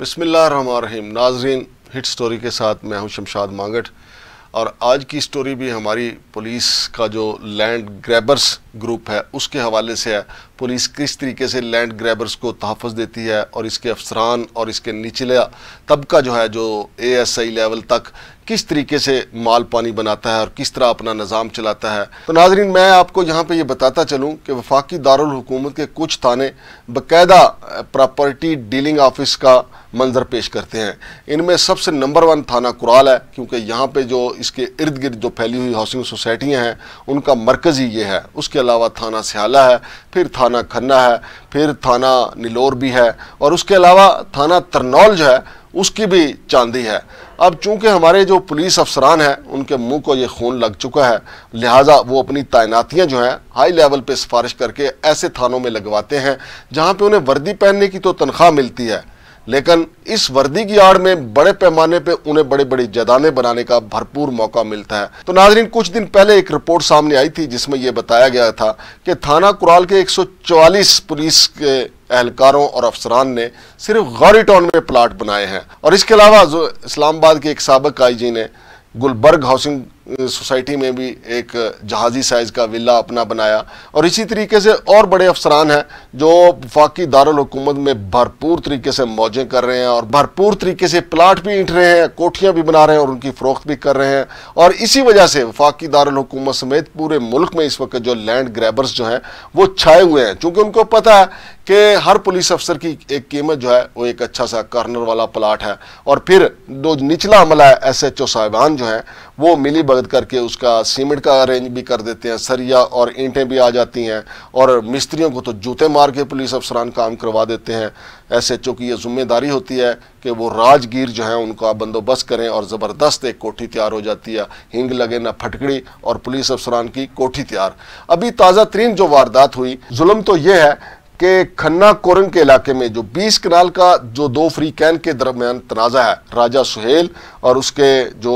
बसमिल्लाम नाजरीन hit story के साथ मैं हूं शमशाद मांगट और आज की स्टोरी भी हमारी पुलिस का जो लैंड ग्रैबर्स ग्रुप है उसके हवाले से है पुलिस किस तरीके से लैंड ग्रैबर्स को तहफ़ देती है और इसके अफसरान और इसके निचला तबका जो है जो ए एस आई लेवल तक किस तरीके से माल पानी बनाता है और किस तरह अपना निज़ाम चलाता है तो नाजरीन मैं आपको यहाँ पे ये यह बताता चलूँ कि वफाकी दारकूमत के कुछ थाने बाकायदा प्रॉपर्टी डीलिंग ऑफिस का मंजर पेश करते हैं इनमें सबसे नंबर वन थाना कुराल है क्योंकि यहाँ पे जो इसके इर्द गिर्द जो फैली हुई हाउसिंग सोसाइटियाँ हैं उनका मरकज़ ही ये है उसके अलावा थाना स्याला है फिर थाना थाना खन्ना है फिर थाना नीलोर भी है और उसके अलावा थाना तरनौल जो है उसकी भी चांदी है अब चूंकि हमारे जो पुलिस अफसरान हैं उनके मुंह को ये खून लग चुका है लिहाजा वो अपनी तैनातियाँ जो हैं हाई लेवल पे सिफारिश करके ऐसे थानों में लगवाते हैं जहाँ पे उन्हें वर्दी पहनने की तो तनख्वाह मिलती है लेकिन इस वर्दी की आड़ में बड़े पैमाने पे उन्हें बड़े बड़ी जदाने बनाने का भरपूर मौका मिलता है तो नाजरीन कुछ दिन पहले एक रिपोर्ट सामने आई थी जिसमें यह बताया गया था कि थाना कुराल के 144 पुलिस के एहलकारों और अफसरान ने सिर्फ गौरी टाउन में प्लाट बनाए हैं और इसके अलावा इस्लामाबाद के एक सबक आई जी ने गुलबर्ग हाउसिंग सोसाइटी में भी एक जहाज़ी साइज़ का विला अपना बनाया और इसी तरीके से और बड़े अफसरान हैं जो वाकई दारकूमत में भरपूर तरीके से मौजें कर रहे हैं और भरपूर तरीके से प्लाट भी ईंट रहे हैं कोठियाँ भी बना रहे हैं और उनकी फ़रोख्त भी कर रहे हैं और इसी वजह से वफाकी दारकूमत समेत पूरे मुल्क में इस वक्त जो लैंड ग्रैबर्स जो हैं वो छाए हुए हैं चूँकि उनको पता है कि हर पुलिस अफसर की एक कीमत जो है वो एक अच्छा सा कॉर्नर वाला प्लाट है और फिर जो निचला अमला है एस एच ओ साहिबान जो है वो मिली भगत करके उसका सीमेंट का अरेंज भी कर देते हैं सरिया और ईंटें भी आ जाती हैं और मिस्त्रियों को तो जूते मार के पुलिस अफसरान काम करवा देते हैं एस एच ओ की यह जिम्मेदारी होती है कि वो राजगीर जो है उनका बंदोबस्त करें और ज़बरदस्त एक कोठी तैयार हो जाती है हिंग लगे ना फटकड़ी और पुलिस अफसरान की कोठी तैयार अभी ताज़ा तरीन जो वारदात हुई जुल्म तो ये है कि खन्ना कोरन के इलाके में जो 20 कनाल का जो दो फ्री कैन के दरमियान तनाज़ा है राजा सुहेल और उसके जो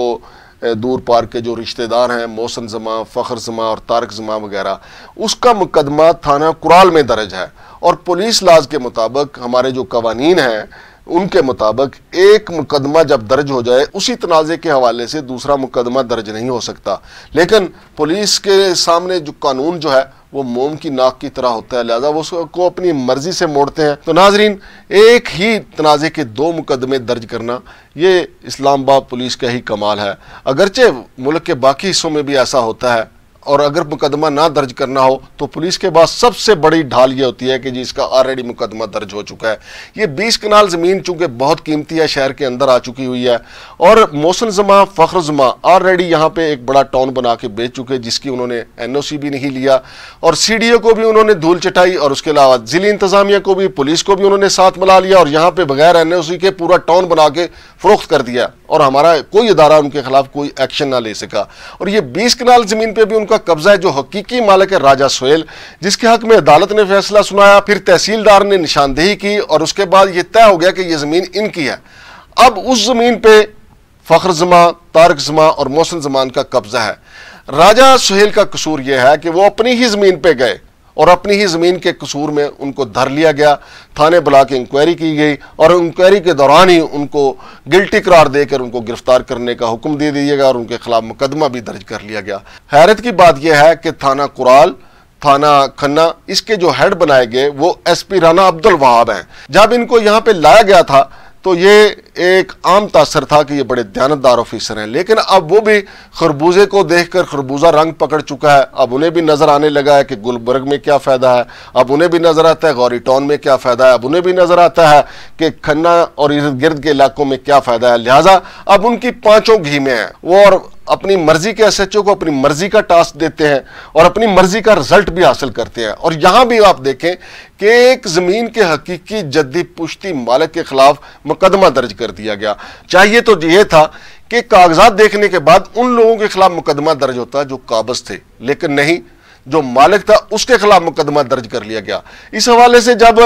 दूर पार के जो रिश्तेदार हैं मोहसन जमा फ़खर जमा और तारक जमा वगैरह उसका मुकदमा थाना कुराल में दर्ज है और पुलिस लाज के मुताबिक हमारे जो कवानीन हैं उनके मुताबिक एक मुकदमा जब दर्ज हो जाए उसी तनाज़े के हवाले से दूसरा मुकदमा दर्ज नहीं हो सकता लेकिन पुलिस के सामने जो कानून जो है वो मोम की नाक की तरह होता है लिहाजा वो उसको अपनी मर्जी से मोड़ते हैं तो नाजरीन एक ही तनाज़े के दो मुकदमे दर्ज करना ये इस्लामाबाद पुलिस का ही कमाल है अगरचे मुल्क के बाकी हिस्सों में भी ऐसा होता है और अगर मुकदमा ना दर्ज करना हो तो पुलिस के पास सबसे बड़ी ढाल यह होती है कि जी इसका ऑलरेडी मुकदमा दर्ज हो चुका है ये बीस कनाल ज़मीन चूँकि बहुत कीमती है शहर के अंदर आ चुकी हुई है और मोहसन जमा फ़ख्र जमा ऑलरेडी यहाँ पे एक बड़ा टाउन बना के बेच चुके जिसकी उन्होंने एन ओ सी भी नहीं लिया और सी डी ओ को भी उन्होंने धूल चटाई और उसके अलावा ज़िली इंतज़ामिया को भी पुलिस को भी उन्होंने साथ मिला लिया और यहाँ पर बगैर एन सी के पूरा टाउन बना के फ़रोख्त कर दिया और हमारा कोई अदारा उनके खिलाफ कोई एक्शन ना ले सका और ये बीस कनाल ज़मीन पर भी उनका का कब्जा है जो हकीकी मालिक है राजा सोहेल जिसके हक में अदालत ने फैसला सुनाया फिर तहसीलदार ने निशानदेही की और उसके बाद यह तय हो गया कि यह ज़मीन इनकी है अब उस ज़मीन पर फ़ख्र जमा तारक जमा और मौसम जमान का कब्ज़ा है राजा सुहेल का कसूर यह है कि वो अपनी ही ज़मीन पर गए और अपनी ही ज़मीन के कसूर में उनको धर लिया गया थाने बुला के इंक्वायरी की गई और इंक्वायरी के दौरान ही उनको गिल्टी करार देकर उनको गिरफ्तार करने का हुक्म दे दिया गया और उनके खिलाफ मुकदमा भी दर्ज कर लिया गया हैरत की बात यह है कि थाना कुराल थाना खन्ना इसके जो हेड बनाए गए वो एस पी राना अब्दुल वहाब हैं जब इनको यहाँ पर लाया गया था तो ये एक आम तासर था कि ये बड़े दयानतदार ऑफिसर हैं लेकिन अब वो भी खरबूजे को देख कर खरबूजा रंग पकड़ चुका है अब उन्हें भी नज़र आने लगा है कि गुलबर्ग में क्या फ़ायदा है अब उन्हें भी नज़र आता है गौरी टाउन में क्या फ़ायदा है अब उन्हें भी नज़र आता है कि खन्ना और इर्द गिर्द के इलाकों में क्या फ़ायदा है लिहाजा अब उनकी पाँचों घी में है वो और अपनी मर्जी के एस एच ओ को अपनी मर्जी का टास्क देते हैं और अपनी मर्जी का रिजल्ट भी हासिल करते हैं और यहां भी आप देखें कि एक ज़मीन के हकीकी जद्दी पुश्ती मालिक के खिलाफ मुकदमा दर्ज कर दिया गया चाहिए तो यह था कि कागजात देखने के बाद उन लोगों के खिलाफ मुकदमा दर्ज होता जो काबज थे लेकिन नहीं जो मालिक था उसके खिलाफ मुकदमा दर्ज कर लिया गया इस हवाले से जब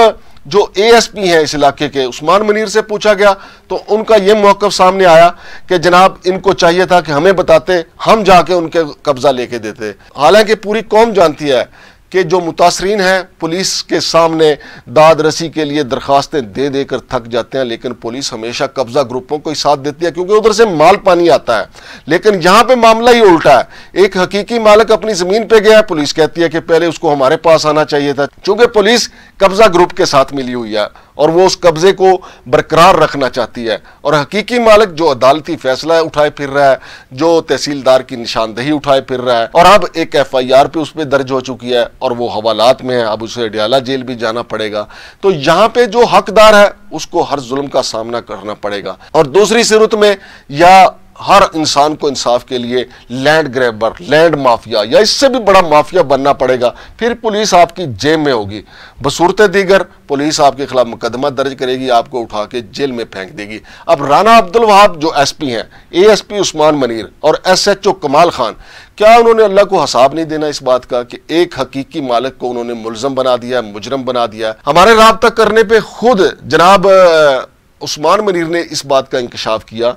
जो एएसपी हैं इस इलाके के उस्मान मनीर से पूछा गया तो उनका यह मौकफ सामने आया कि जनाब इनको चाहिए था कि हमें बताते हम जाके उनके कब्जा लेके देते हालांकि पूरी कौम जानती है कि जो मुतासरीन हैं पुलिस के सामने दाद रसी के लिए दरख्वास्तें दे देकर थक जाते हैं लेकिन पुलिस हमेशा कब्जा ग्रुपों को ही साथ देती है क्योंकि उधर से माल पानी आता है लेकिन यहाँ पे मामला ही उल्टा है एक हकीकी मालक अपनी ज़मीन पे गया पुलिस कहती है कि पहले उसको हमारे पास आना चाहिए था चूंकि पुलिस कब्जा ग्रुप के साथ मिली हुई है और वो उस कब्जे को बरकरार रखना चाहती है और हकीकी मालिक जो अदालती फैसला उठाए फिर रहा है जो तहसीलदार की निशानदेही उठाए फिर रहा है और अब एक एफ आई आर पे उस पर दर्ज हो चुकी है और वो हवालात में है अब उसे डियाला जेल भी जाना पड़ेगा तो यहाँ पे जो हकदार है उसको हर जुल्म का सामना करना पड़ेगा और दूसरी सूरत में या हर इंसान को इंसाफ के लिए लैंड ग्रैबर लैंड माफिया या इससे भी बड़ा माफिया बनना पड़ेगा फिर पुलिस आपकी जेब में होगी बसूरत दीगर पुलिस आपके खिलाफ मुकदमा दर्ज करेगी आपको उठा के जेल में फेंक देगी अब राना अब्दुल वहाब जो एस पी हैं A S P Usman Munir और एस एच ओ कमाल खान क्या उन्होंने अल्लाह को हसाब नहीं देना इस बात का कि एक हकीकी मालिक को उन्होंने मुलजम बना दिया मुजरम बना दिया हमारे रबता करने पर खुद जनाब उस्मान मनीर ने इस बात का इंकशाफ किया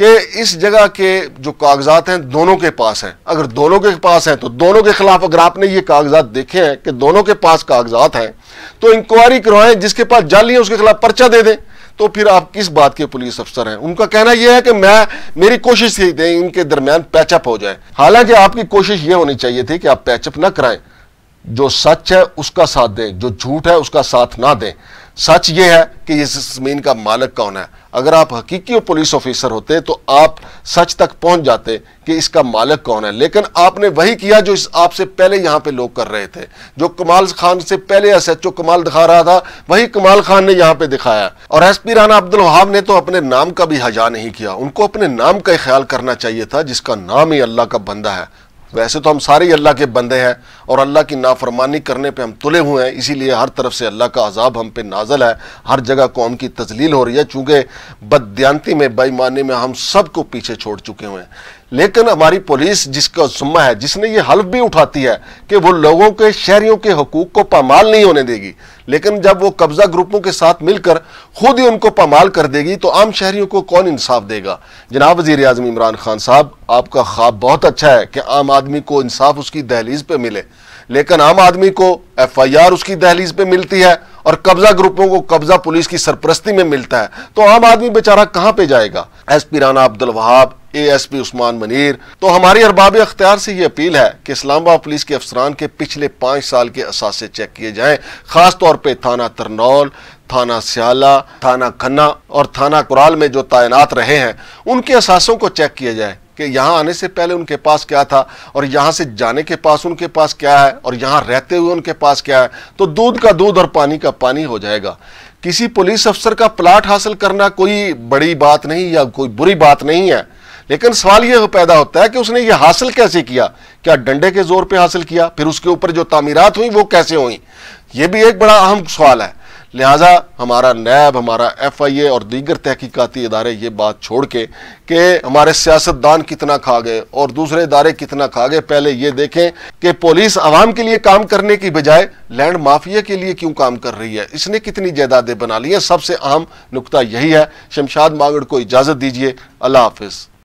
कि इस जगह के जो कागजात हैं दोनों के पास हैं अगर दोनों के पास हैं तो दोनों के खिलाफ अगर आपने ये कागजात देखे हैं कि दोनों के पास कागजात हैं तो इंक्वायरी करवाएं जिसके पास जाली है उसके खिलाफ पर्चा दे दें तो फिर आप किस बात के पुलिस अफसर हैं उनका कहना यह है कि मैं मेरी कोशिश थी इनके दरमियान पैचअप हो जाए हालांकि आपकी कोशिश ये होनी चाहिए थी कि आप पैचअप ना कराएं जो सच है उसका साथ दें जो झूठ है उसका साथ ना दें सच ये है कि इस ज़मीन का मालिक कौन है अगर आप हकीकी पुलिस ऑफिसर होते तो आप सच तक पहुंच जाते कि इसका मालिक कौन है लेकिन आपने वही किया जो इस आपसे पहले यहाँ पे लोग कर रहे थे जो कमाल खान से पहले एस एच कमाल दिखा रहा था वही कमाल खान ने यहाँ पे दिखाया और एस पी राना अब्दुल हाब ने तो अपने नाम का भी हजा नहीं किया उनको अपने नाम का ख्याल करना चाहिए था जिसका नाम ही अल्लाह का बंदा है वैसे तो हम सारे ही अल्लाह के बंदे हैं और अल्लाह की नाफरमानी करने पे हम तुले हुए हैं इसीलिए हर तरफ से अल्लाह का अजाब हम पे नाजल है हर जगह कौम की तजलील हो रही है चूंकि बदयांती में बेईमानी में हम सबको पीछे छोड़ चुके हुए हैं लेकिन हमारी पुलिस जिसका जुम्मा है जिसने ये हल्फ भी उठाती है कि वो लोगों के शहरियों के हकूक को पामाल नहीं होने देगी लेकिन जब वो कब्जा ग्रुपों के साथ मिलकर खुद ही उनको पामाल कर देगी तो आम शहरियों को कौन इंसाफ देगा जनाब वजीर अजम इमरान खान साहब आपका ख्वाब बहुत अच्छा है कि आम आदमी को इंसाफ उसकी दहलीज पर मिले लेकिन आम आदमी को एफआईआर उसकी दहलीज पे मिलती है और कब्जा ग्रुपों को कब्जा पुलिस की सरप्रस्ती में मिलता है तो आम आदमी बेचारा कहां पे जाएगा S P Rana Abdul Wahab A S P Usman Munir तो हमारी अरबाब अख्तियार से ये अपील है कि इस्लामाबाद पुलिस के अफसरान के पिछले पांच साल के असासे चेक किए जाए खासतौर पर थाना तरनौल थाना सियाला थाना खन्ना और थाना कुराल में जो तैनात रहे हैं उनके असासों को चेक किया जाए कि यहाँ आने से पहले उनके पास क्या था और यहाँ से जाने के पास उनके पास क्या है और यहाँ रहते हुए उनके पास क्या है तो दूध का दूध और पानी का पानी हो जाएगा किसी पुलिस अफसर का प्लाट हासिल करना कोई बड़ी बात नहीं या कोई बुरी बात नहीं है लेकिन सवाल यह पैदा होता है कि उसने ये हासिल कैसे किया क्या डंडे के जोर पे हासिल किया फिर उसके ऊपर जो तामीरात हुई वो कैसे हुई ये भी एक बड़ा अहम सवाल है लिहाजा हमारा नैब हमारा एफ आई ए और दीगर तहकीकती इदारे ये बात छोड़ के कि हमारे सियासतदान कितना खा गए और दूसरे इदारे कितना खा गए पहले ये देखें कि पुलिस आवाम के लिए काम करने की बजाय लैंड माफिया के लिए क्यों काम कर रही है इसने कितनी जायदादें बना ली हैं सबसे अहम नुकता यही है शमशाद मागड़ को इजाज़त दीजिए अल्लाह हाफिज़